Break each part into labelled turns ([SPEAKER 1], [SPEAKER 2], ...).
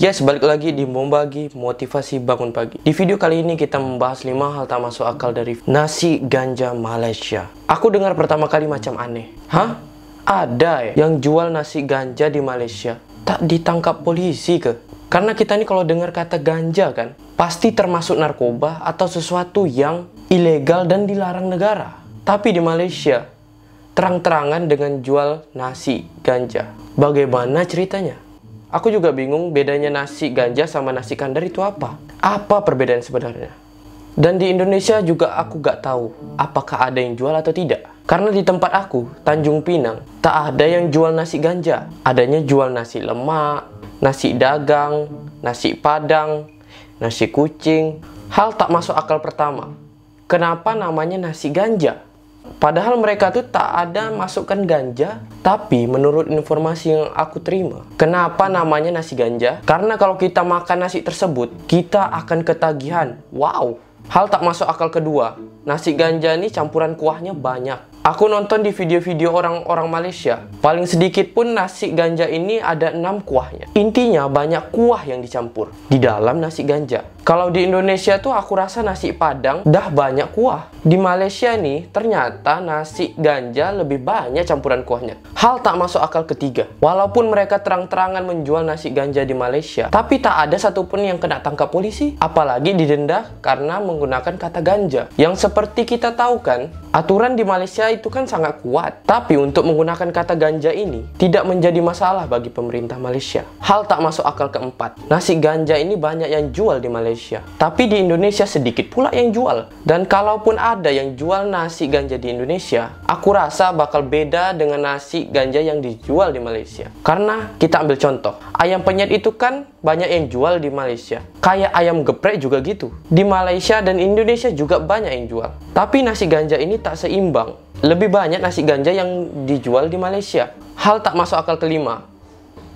[SPEAKER 1] Yes, ya, balik lagi di Mombagi Motivasi Bangun Pagi. Di video kali ini kita membahas 5 hal tak masuk akal dari nasi ganja Malaysia. Aku dengar pertama kali macam aneh. Hah? Ada ya yang jual nasi ganja di Malaysia? Tak ditangkap polisi ke? Karena kita ini kalau dengar kata ganja kan, pasti termasuk narkoba atau sesuatu yang ilegal dan dilarang negara. Tapi di Malaysia, terang-terangan dengan jual nasi ganja. Bagaimana ceritanya? Aku juga bingung bedanya nasi ganja sama nasi kandar itu apa. Apa perbedaan sebenarnya? Dan di Indonesia juga aku gak tahu apakah ada yang jual atau tidak. Karena di tempat aku, Tanjung Pinang, tak ada yang jual nasi ganja. Adanya jual nasi lemak, nasi dagang, nasi padang, nasi kucing. Hal tak masuk akal pertama. Kenapa namanya nasi ganja? Padahal mereka tuh tak ada masukkan ganja, tapi menurut informasi yang aku terima, kenapa namanya nasi ganja? Karena kalau kita makan nasi tersebut, kita akan ketagihan. Wow. Hal tak masuk akal kedua, nasi ganja ini campuran kuahnya banyak. Aku nonton di video-video orang-orang Malaysia, paling sedikit pun nasi ganja ini ada 6 kuahnya. Intinya banyak kuah yang dicampur di dalam nasi ganja. Kalau di Indonesia tuh aku rasa nasi padang dah banyak kuah. Di Malaysia nih ternyata nasi ganja lebih banyak campuran kuahnya. Hal tak masuk akal ketiga. Walaupun mereka terang-terangan menjual nasi ganja di Malaysia, tapi tak ada satupun yang kena tangkap polisi, apalagi didenda karena menggunakan kata ganja. Yang seperti kita tahu kan, aturan di Malaysia itu kan sangat kuat. Tapi untuk menggunakan kata ganja ini tidak menjadi masalah bagi pemerintah Malaysia. Hal tak masuk akal keempat, nasi ganja ini banyak yang jual di Malaysia. Tapi di Indonesia sedikit pula yang jual. Dan kalaupun ada yang jual nasi ganja di Indonesia, aku rasa bakal beda dengan nasi ganja yang dijual di Malaysia. Karena kita ambil contoh, Ayam penyet itu kan banyak yang jual di Malaysia. Kayak ayam geprek juga gitu. Di Malaysia dan Indonesia juga banyak yang jual. Tapi nasi ganja ini tak seimbang. Lebih banyak nasi ganja yang dijual di Malaysia. Hal tak masuk akal kelima.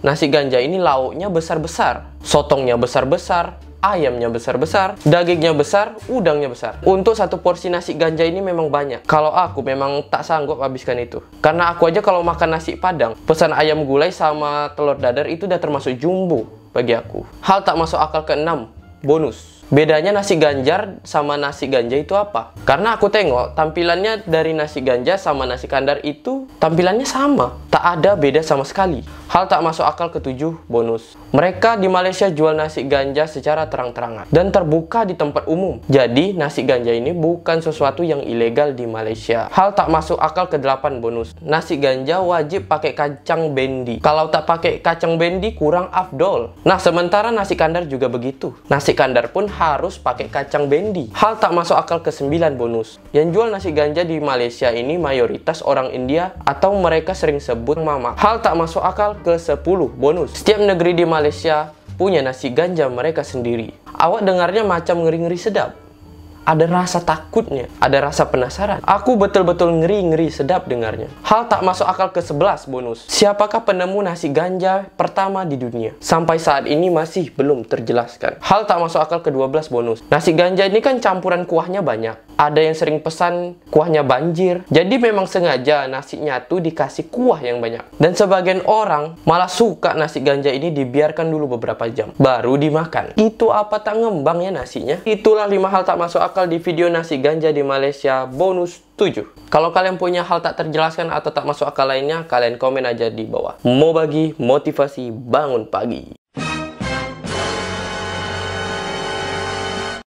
[SPEAKER 1] Nasi ganja ini lauknya besar-besar, sotongnya besar-besar, ayamnya besar-besar, dagingnya besar, udangnya besar. Untuk satu porsi nasi ganja ini memang banyak. Kalau aku memang tak sanggup habiskan itu. Karena aku aja kalau makan nasi padang, pesan ayam gulai sama telur dadar itu udah termasuk jumbo bagi aku. Hal tak masuk akal keenam, bonus. Bedanya nasi ganjar sama nasi ganja itu apa? Karena aku tengok tampilannya dari nasi ganja sama nasi kandar itu tampilannya sama, tak ada beda sama sekali. Hal tak masuk akal ketujuh, bonus. Mereka di Malaysia jual nasi ganja secara terang-terangan dan terbuka di tempat umum. Jadi, nasi ganja ini bukan sesuatu yang ilegal di Malaysia. Hal tak masuk akal ke delapan bonus. Nasi ganja wajib pakai kacang bendi. Kalau tak pakai kacang bendi, kurang afdol. Nah, sementara nasi kandar juga begitu. Nasi kandar pun harus pakai kacang bendi. Hal tak masuk akal ke sembilan bonus. Yang jual nasi ganja di Malaysia ini mayoritas orang India atau mereka sering sebut mama. Hal tak masuk akal ke 10 bonus. Setiap negeri di Malaysia punya nasi ganja mereka sendiri. Awak dengarnya macam ngeri-ngeri sedap ada rasa takutnya, ada rasa penasaran. Aku betul-betul ngeri-ngeri sedap dengarnya. Hal tak masuk akal ke-11 bonus. Siapakah penemu nasi ganja pertama di dunia? Sampai saat ini masih belum terjelaskan. Hal tak masuk akal ke-12 bonus. Nasi ganja ini kan campuran kuahnya banyak. Ada yang sering pesan kuahnya banjir. Jadi memang sengaja nasinya tuh dikasih kuah yang banyak. Dan sebagian orang malah suka nasi ganja ini dibiarkan dulu beberapa jam. Baru dimakan. Itu apa tak ngembang ya nasinya? Itulah lima hal tak masuk akal bakal di video nasi ganja di Malaysia bonus 7. Kalau kalian punya hal tak terjelaskan atau tak masuk akal lainnya, kalian komen aja di bawah. Mau bagi motivasi bangun pagi.